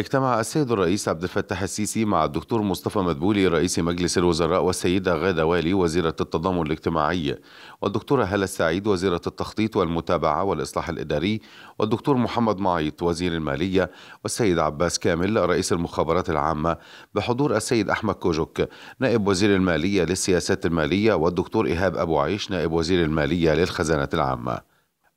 اجتمع السيد الرئيس عبد الفتاح السيسي مع الدكتور مصطفى مدبولي رئيس مجلس الوزراء والسيدة غادة والي وزيرة التضامن الاجتماعي والدكتورة هلا السعيد وزيرة التخطيط والمتابعة والإصلاح الإداري والدكتور محمد معيط وزير المالية والسيد عباس كامل رئيس المخابرات العامة بحضور السيد أحمد كوجوك نائب وزير المالية للسياسات المالية والدكتور إيهاب أبو عيش نائب وزير المالية للخزانة العامة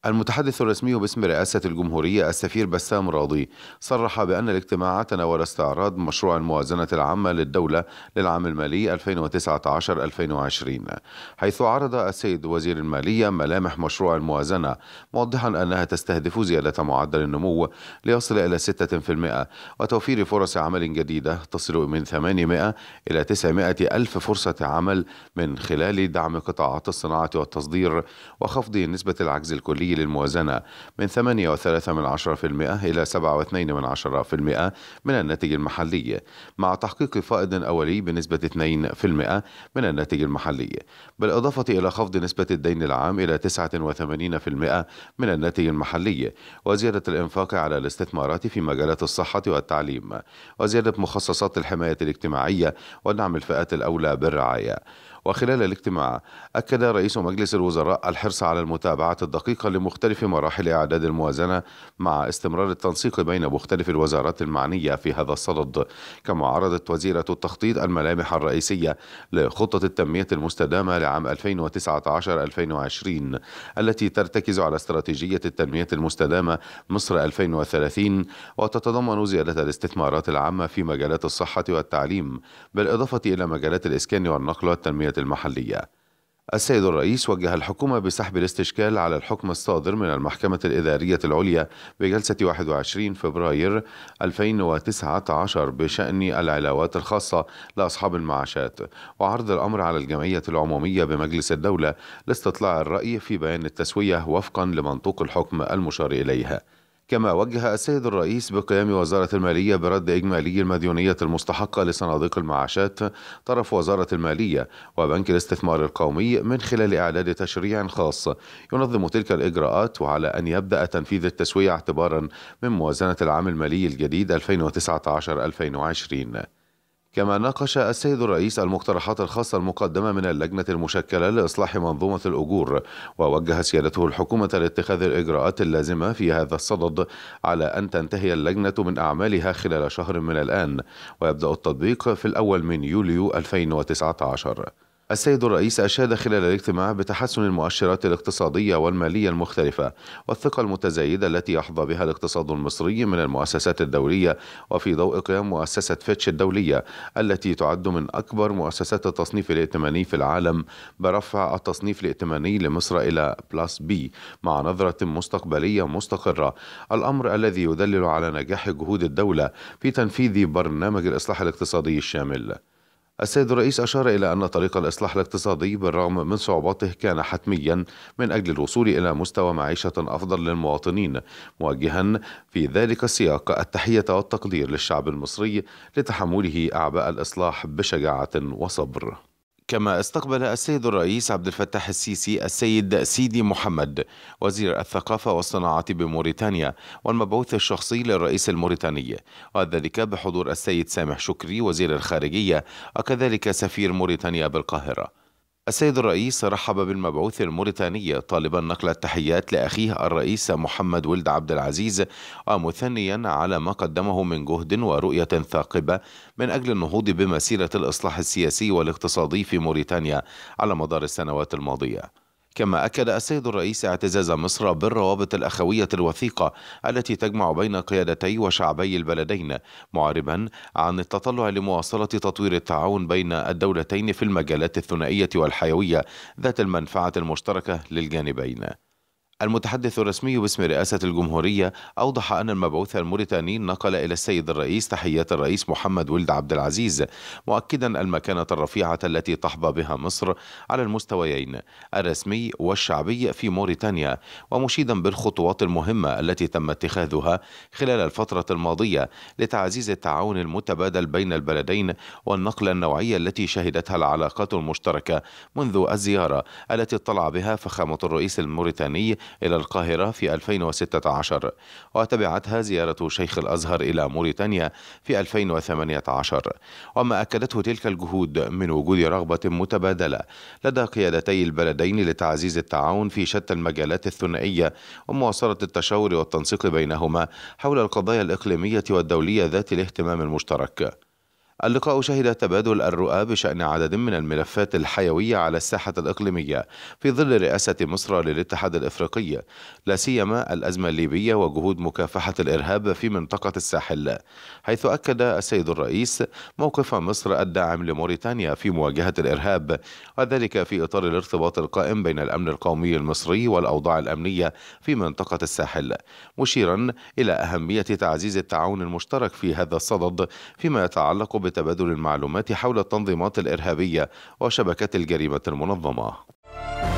المتحدث الرسمي باسم رئاسة الجمهورية السفير بسام راضي صرح بأن الاجتماع تناول استعراض مشروع الموازنة العامة للدولة للعام المالي 2019-2020 حيث عرض السيد وزير المالية ملامح مشروع الموازنة موضحا أنها تستهدف زيادة معدل النمو ليصل إلى 6% وتوفير فرص عمل جديدة تصل من 800 إلى 900 ألف فرصة عمل من خلال دعم قطاعات الصناعة والتصدير وخفض نسبة العجز الكلي الحالي للموازنة من 8.3% إلى 7.2% من الناتج المحلي مع تحقيق فائض أولي بنسبة 2% من الناتج المحلي بالإضافة إلى خفض نسبة الدين العام إلى 89% من الناتج المحلي وزيادة الإنفاق على الاستثمارات في مجالات الصحة والتعليم وزيادة مخصصات الحماية الاجتماعية ودعم الفئات الأولى بالرعاية وخلال الاجتماع أكد رئيس مجلس الوزراء الحرص على المتابعة الدقيقة لمختلف مراحل إعداد الموازنة مع استمرار التنسيق بين مختلف الوزارات المعنية في هذا الصدد كما عرضت وزيرة التخطيط الملامح الرئيسية لخطة التنمية المستدامة لعام 2019-2020 التي ترتكز على استراتيجية التنمية المستدامة مصر 2030 وتتضمن زيادة الاستثمارات العامة في مجالات الصحة والتعليم بالإضافة إلى مجالات الإسكان والنقل والتنمية المحلية السيد الرئيس وجه الحكومة بسحب الاستشكال على الحكم الصادر من المحكمة الإدارية العليا بجلسة 21 فبراير 2019 بشأن العلاوات الخاصة لأصحاب المعاشات وعرض الأمر على الجمعية العمومية بمجلس الدولة لاستطلاع الرأي في بيان التسوية وفقا لمنطوق الحكم المشار إليها كما وجه السيد الرئيس بقيام وزارة المالية برد إجمالي المديونية المستحقة لصناديق المعاشات طرف وزارة المالية وبنك الاستثمار القومي من خلال إعداد تشريع خاص ينظم تلك الإجراءات وعلى أن يبدأ تنفيذ التسوية اعتبارا من موازنة العام المالي الجديد 2019-2020 كما ناقش السيد الرئيس المقترحات الخاصة المقدمة من اللجنة المشكلة لإصلاح منظومة الأجور ووجه سيادته الحكومة لاتخاذ الإجراءات اللازمة في هذا الصدد على أن تنتهي اللجنة من أعمالها خلال شهر من الآن ويبدأ التطبيق في الأول من يوليو 2019 السيد الرئيس أشاد خلال الاجتماع بتحسن المؤشرات الاقتصادية والمالية المختلفة والثقة المتزايدة التي يحظى بها الاقتصاد المصري من المؤسسات الدولية وفي ضوء قيام مؤسسة فيتش الدولية التي تعد من أكبر مؤسسات التصنيف الائتماني في العالم برفع التصنيف الائتماني لمصر إلى بلس بي مع نظرة مستقبلية مستقرة الأمر الذي يدلل على نجاح جهود الدولة في تنفيذ برنامج الإصلاح الاقتصادي الشامل السيد الرئيس أشار إلى أن طريق الإصلاح الاقتصادي بالرغم من صعوباته كان حتميا من أجل الوصول إلى مستوى معيشة أفضل للمواطنين موجها في ذلك السياق التحية والتقدير للشعب المصري لتحمله أعباء الإصلاح بشجاعة وصبر كما استقبل السيد الرئيس عبد الفتاح السيسي السيد سيدي محمد وزير الثقافة والصناعة بموريتانيا والمبعوث الشخصي للرئيس الموريتاني وذلك بحضور السيد سامح شكري وزير الخارجية وكذلك سفير موريتانيا بالقاهرة السيد الرئيس رحب بالمبعوث الموريتاني طالبا نقل التحيات لأخيه الرئيس محمد ولد عبد العزيز ومثنيا على ما قدمه من جهد ورؤية ثاقبة من أجل النهوض بمسيرة الإصلاح السياسي والاقتصادي في موريتانيا على مدار السنوات الماضية كما أكد السيد الرئيس اعتزاز مصر بالروابط الأخوية الوثيقة التي تجمع بين قيادتي وشعبي البلدين معربا عن التطلع لمواصلة تطوير التعاون بين الدولتين في المجالات الثنائية والحيوية ذات المنفعة المشتركة للجانبين المتحدث الرسمي باسم رئاسة الجمهورية أوضح أن المبعوث الموريتاني نقل إلى السيد الرئيس تحيات الرئيس محمد ولد عبد العزيز مؤكدا المكانة الرفيعة التي تحظى بها مصر على المستويين الرسمي والشعبي في موريتانيا ومشيدا بالخطوات المهمة التي تم اتخاذها خلال الفترة الماضية لتعزيز التعاون المتبادل بين البلدين والنقلة النوعية التي شهدتها العلاقات المشتركة منذ الزيارة التي اطلع بها فخامة الرئيس الموريتاني إلى القاهرة في 2016 وتبعتها زيارة شيخ الأزهر إلى موريتانيا في 2018 وما أكدته تلك الجهود من وجود رغبة متبادلة لدى قيادتي البلدين لتعزيز التعاون في شتى المجالات الثنائية ومواصلة التشاور والتنسيق بينهما حول القضايا الإقليمية والدولية ذات الاهتمام المشترك اللقاء شهد تبادل الرؤى بشأن عدد من الملفات الحيوية على الساحة الإقليمية في ظل رئاسة مصر للاتحاد الإفريقي لا سيما الأزمة الليبية وجهود مكافحة الإرهاب في منطقة الساحل حيث أكد السيد الرئيس موقف مصر الداعم لموريتانيا في مواجهة الإرهاب وذلك في إطار الارتباط القائم بين الأمن القومي المصري والأوضاع الأمنية في منطقة الساحل مشيرا إلى أهمية تعزيز التعاون المشترك في هذا الصدد فيما يتعلق بتبادل المعلومات حول التنظيمات الإرهابية وشبكات الجريمة المنظمة